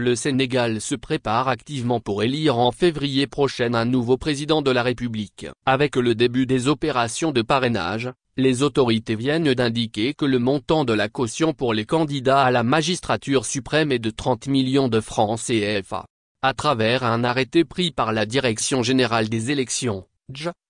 Le Sénégal se prépare activement pour élire en février prochain un nouveau président de la République. Avec le début des opérations de parrainage, les autorités viennent d'indiquer que le montant de la caution pour les candidats à la magistrature suprême est de 30 millions de francs CFA. À travers un arrêté pris par la Direction générale des élections,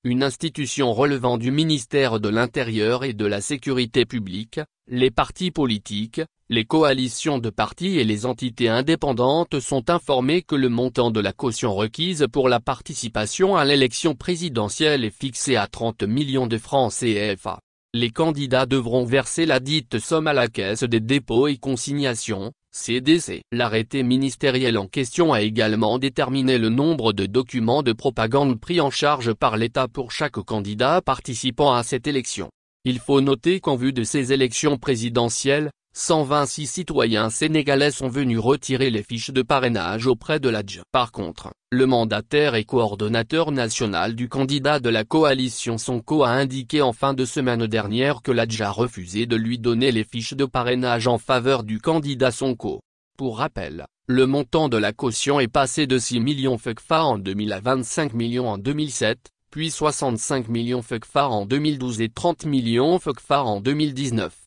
une institution relevant du ministère de l'Intérieur et de la Sécurité publique, les partis politiques, les coalitions de partis et les entités indépendantes sont informés que le montant de la caution requise pour la participation à l'élection présidentielle est fixé à 30 millions de francs CFA. Les candidats devront verser la dite somme à la caisse des dépôts et consignations, CDC. L'arrêté ministériel en question a également déterminé le nombre de documents de propagande pris en charge par l'État pour chaque candidat participant à cette élection. Il faut noter qu'en vue de ces élections présidentielles, 126 citoyens sénégalais sont venus retirer les fiches de parrainage auprès de l'ADJ. Par contre, le mandataire et coordonnateur national du candidat de la coalition Sonko a indiqué en fin de semaine dernière que l'ADJ a refusé de lui donner les fiches de parrainage en faveur du candidat Sonko. Pour rappel, le montant de la caution est passé de 6 millions FECFA en 2000 à 25 millions en 2007, puis 65 millions FECFA en 2012 et 30 millions FECFA en 2019.